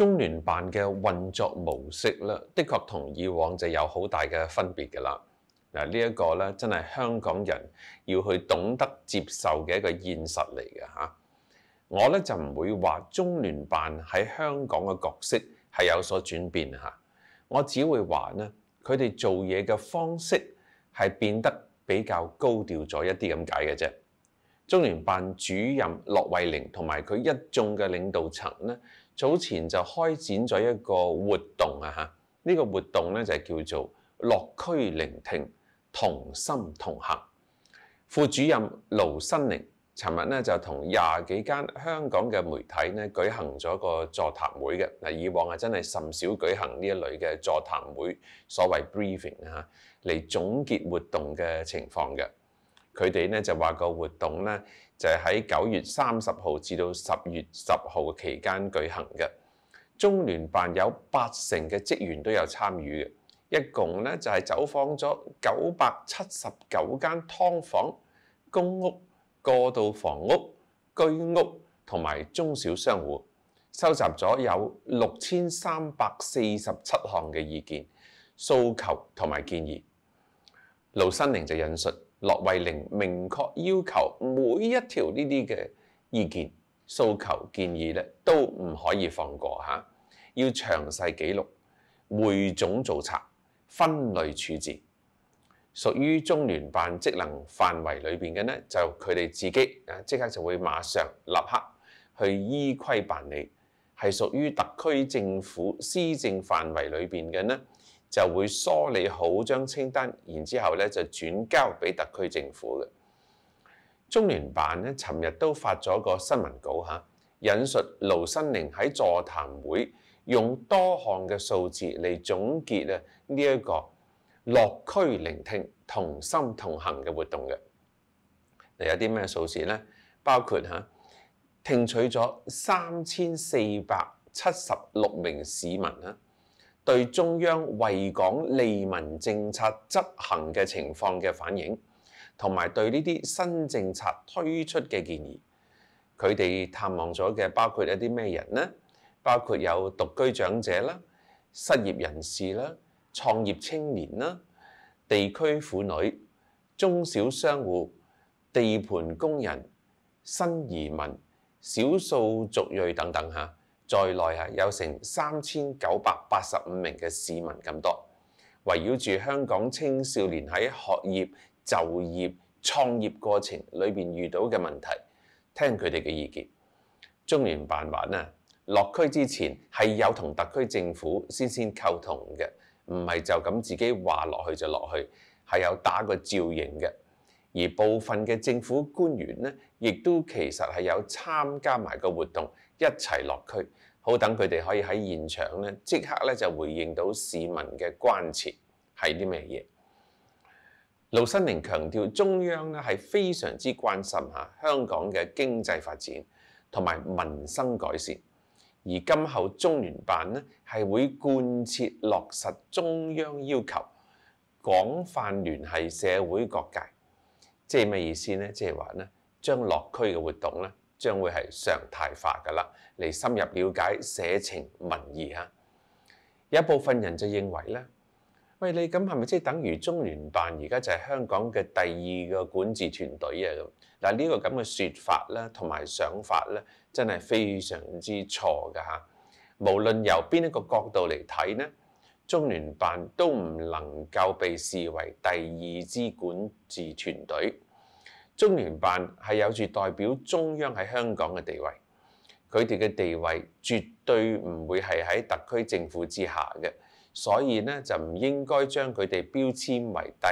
中聯辦嘅運作模式咧，的確同以往就有好大嘅分別㗎啦。嗱，呢一個咧，真係香港人要去懂得接受嘅一個現實嚟嘅嚇。我咧就唔會話中聯辦喺香港嘅角色係有所轉變嚇，我只會話咧佢哋做嘢嘅方式係變得比較高調咗一啲咁解嘅啫。中聯辦主任骆慧玲同埋佢一眾嘅領導層咧，早前就開展咗一個活動啊！嚇，呢個活動咧就叫做樂區聆聽，同心同行。副主任盧新寧尋日咧就同廿幾間香港嘅媒體咧舉行咗個座談會嘅。嗱，以往啊真係甚少舉行呢一類嘅座談會，所謂 b r i e f i n g 啊，嚟總結活動嘅情況嘅。佢哋咧就話個活動咧就係喺九月三十號至到十月十號期間舉行嘅。中聯辦有八成嘅職員都有參與嘅，一共咧就係走訪咗九百七十九間㗱房、公屋、過渡房屋、居屋同埋中小商户，收集咗有六千三百四十七項嘅意見、訴求同埋建議。盧新寧就引述。骆慧玲明確要求每一條呢啲嘅意見、訴求、建議咧，都唔可以放過吓，要詳細記錄、匯總做策，分類處置。屬於中聯辦職能範圍裏边嘅咧，就佢哋自己啊，即刻就會馬上立刻去依規辦理。係屬於特區政府施政範圍裏边嘅咧。就會梳理好張清單，然之後咧就轉交俾特區政府嘅中聯辦咧，尋日都發咗個新聞稿嚇，引述盧新寧喺座談會用多項嘅數字嚟總結啊呢一個落區聆聽同心同行嘅活動嘅，有啲咩數字呢？包括嚇聽取咗三千四百七十六名市民啊！對中央惠港利民政策執行嘅情況嘅反映，同埋對呢啲新政策推出嘅建議，佢哋探望咗嘅包括一啲咩人呢？包括有獨居長者啦、失業人士啦、創業青年啦、地區婦女、中小商户、地盤工人、新移民、少數族裔等等嚇。在內啊，有成三千九百八十五名嘅市民咁多，圍繞住香港青少年喺學業、就業、創業過程裏面遇到嘅問題，聽佢哋嘅意見。中聯辦話呢，落區之前係有同特區政府先先溝通嘅，唔係就咁自己話落去就落去，係有打個照應嘅。而部分嘅政府官員呢，亦都其實係有參加埋個活動，一齊落區。好等佢哋可以喺現場咧，即刻咧就回應到市民嘅關切係啲咩嘢。盧新寧強調，中央咧係非常之關心嚇香港嘅經濟發展同埋民生改善，而今後中聯辦咧係會貫徹落實中央要求，廣泛聯繫社會各界。即係咩意思呢？即係話咧，將落區嘅活動咧。將會係常態化噶啦，嚟深入了解社情民意啊！有一部分人就認為咧，喂，你咁係咪即係等於中聯辦而家就係香港嘅第二個管治團隊啊？咁嗱，呢個咁嘅説法咧，同埋想法咧，真係非常之錯㗎嚇。無論由邊一個角度嚟睇咧，中聯辦都唔能夠被視為第二支管治團隊。中聯辦係有住代表中央喺香港嘅地位，佢哋嘅地位絕對唔會係喺特區政府之下嘅，所以咧就唔應該將佢哋標籤為第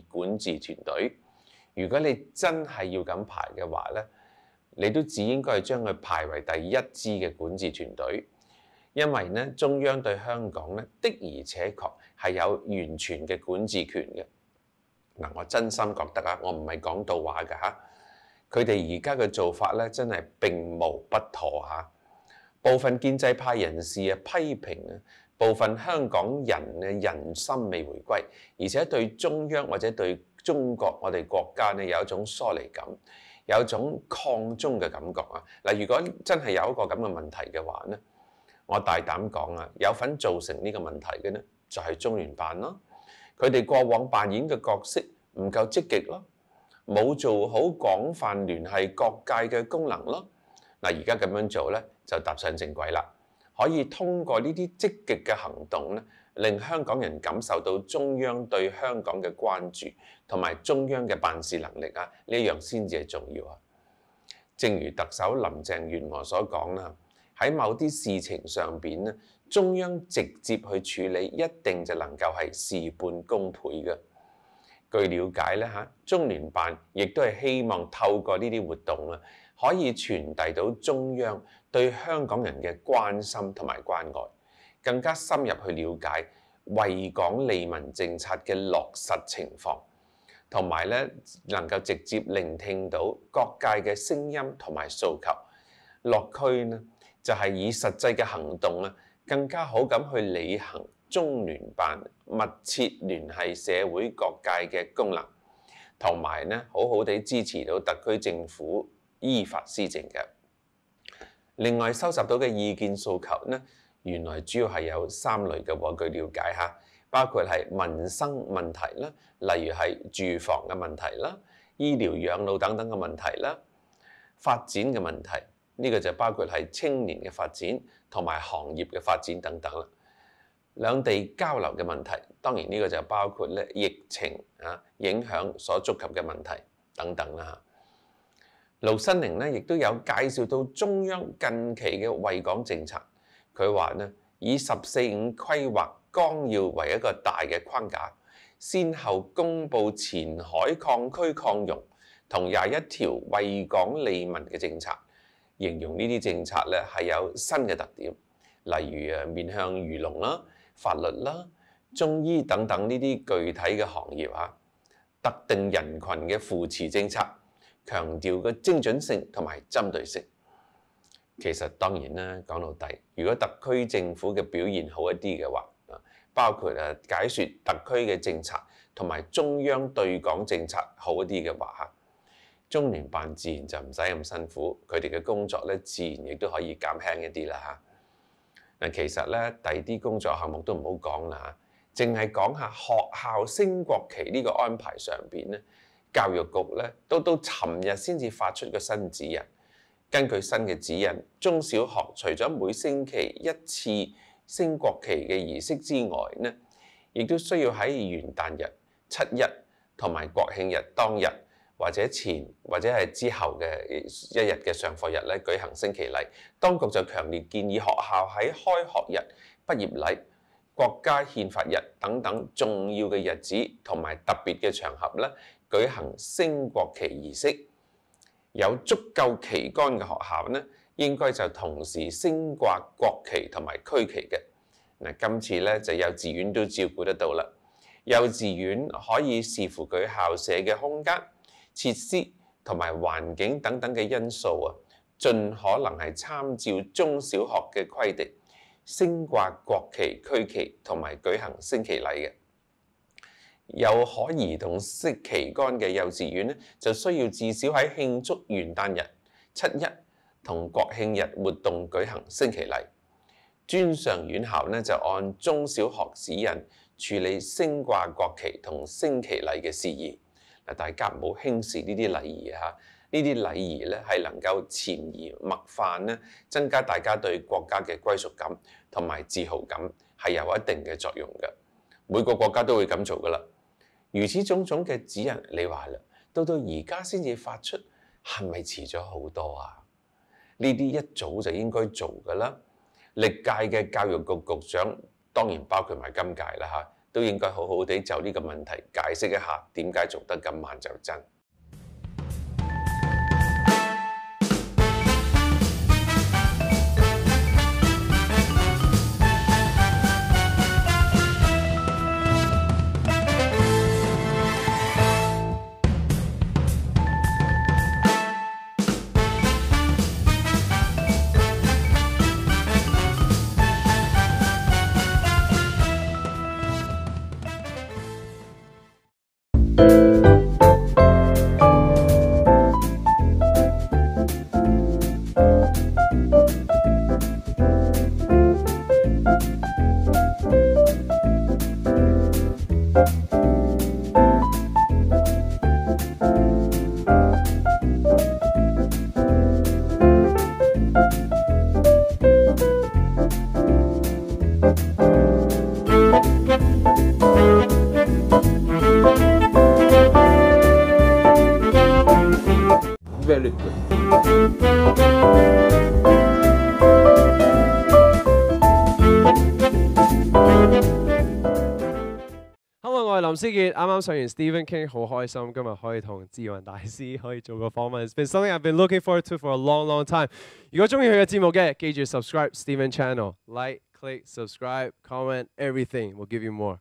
二管治團隊。如果你真係要咁排嘅話咧，你都只應該係將佢排為第一支嘅管治團隊，因為咧中央對香港咧的而且確係有完全嘅管治權嘅。嗱，我真心覺得啊，我唔係講道話嘅嚇。佢哋而家嘅做法咧，真係並無不妥嚇。部分建制派人士啊，批評啊，部分香港人嘅人心未回歸，而且對中央或者對中國我哋國家咧，有一種疏離感，有一種抗中嘅感覺啊。嗱，如果真係有一個咁嘅問題嘅話咧，我大膽講啊，有份造成呢個問題嘅咧，就係中聯辦咯。佢哋過往扮演嘅角色唔夠積極咯，冇做好廣泛聯繫各界嘅功能咯。嗱，而家咁樣做咧，就踏上正軌啦。可以通過呢啲積極嘅行動咧，令香港人感受到中央對香港嘅關注同埋中央嘅辦事能力啊，呢樣先至係重要啊。正如特首林鄭月娥所講啦，喺某啲事情上邊咧。中央直接去處理，一定就能够係事半功倍嘅。據了解咧嚇，中聯辦亦都係希望透過呢啲活動咧，可以傳遞到中央對香港人嘅關心同埋關愛，更加深入去了解惠港利民政策嘅落實情況，同埋咧能夠直接聆聽到各界嘅聲音同埋訴求。落區呢，就係以實際嘅行動咧。更加好咁去履行中聯辦密切聯繫社會各界嘅功能，同埋咧好好地支持到特區政府依法施政嘅。另外收集到嘅意見訴求呢，原來主要係有三類嘅我據了解嚇，包括係民生問題啦，例如係住房嘅問題啦、醫療養老等等嘅問題啦、發展嘅問題。呢個就包括係青年嘅發展同埋行業嘅發展等等啦。兩地交流嘅問題，當然呢個就包括咧疫情啊影響所觸及嘅問題等等啦。盧新寧咧亦都有介紹到中央近期嘅惠港政策，佢話咧以十四五規劃綱要為一個大嘅框架，先後公布前海擴區擴容同廿一條惠港利民嘅政策。形容呢啲政策咧係有新嘅特點，例如面向魚龍啦、法律啦、中醫等等呢啲具體嘅行業啊，特定人群嘅扶持政策，強調嘅精准性同埋針對性。其實當然啦，講到底，如果特區政府嘅表現好一啲嘅話，包括誒解説特區嘅政策同埋中央對港政策好一啲嘅話。中年辦自然就唔使咁辛苦，佢哋嘅工作咧自然亦都可以減輕一啲啦嚇。嗱，其實咧第啲工作項目都唔好講啦嚇，淨係講下學校升國旗呢個安排上邊咧，教育局咧都到尋日先至發出個新指引。根據新嘅指引，中小學除咗每星期一次升國旗嘅儀式之外，咧亦都需要喺元旦日、七日同埋國慶日當日。或者前或者係之後嘅一日嘅上課日咧，舉行升旗禮。當局就強烈建議學校喺開學日、畢業禮、國家憲法日等等重要嘅日子同埋特別嘅場合咧，舉行升國旗儀式。有足夠旗杆嘅學校咧，應該就同時升掛國旗同埋區旗嘅嗱。今次咧就幼稚園都照顧得到啦。幼稚園可以視乎佢校舍嘅空間。設施同埋環境等等嘅因素啊，盡可能係參照中小學嘅規定，升掛國旗、區旗同埋舉行升旗禮嘅。有可移動式旗杆嘅幼稚園咧，就需要至少喺慶祝元旦日、七一同國慶日活動舉行升旗禮。專上院校咧就按中小學指引處理升掛國旗同升旗禮嘅事宜。大家冇輕視呢啲禮儀嚇，呢啲禮儀咧係能夠潛移默化咧，增加大家對國家嘅歸屬感同埋自豪感，係有一定嘅作用嘅。每個國家都會咁做噶啦。如此種種嘅指引，你話啦，到到而家先至發出，係咪遲咗好多啊？呢啲一早就應該做噶啦。歷屆嘅教育局局長當然包括埋今屆啦嚇。都應該好好地就呢個問題解釋一下，點解做得咁慢就真。lütfen. Hello，我係林思傑，啱啱上完 Stephen King，好開心今日可以同志雲大師可以做個訪問。It's been something I've been looking forward to for a long, long time。如果中意佢嘅節目嘅，記住 subscribe Stephen Channel，like、click、subscribe、comment、everything。We'll give you more。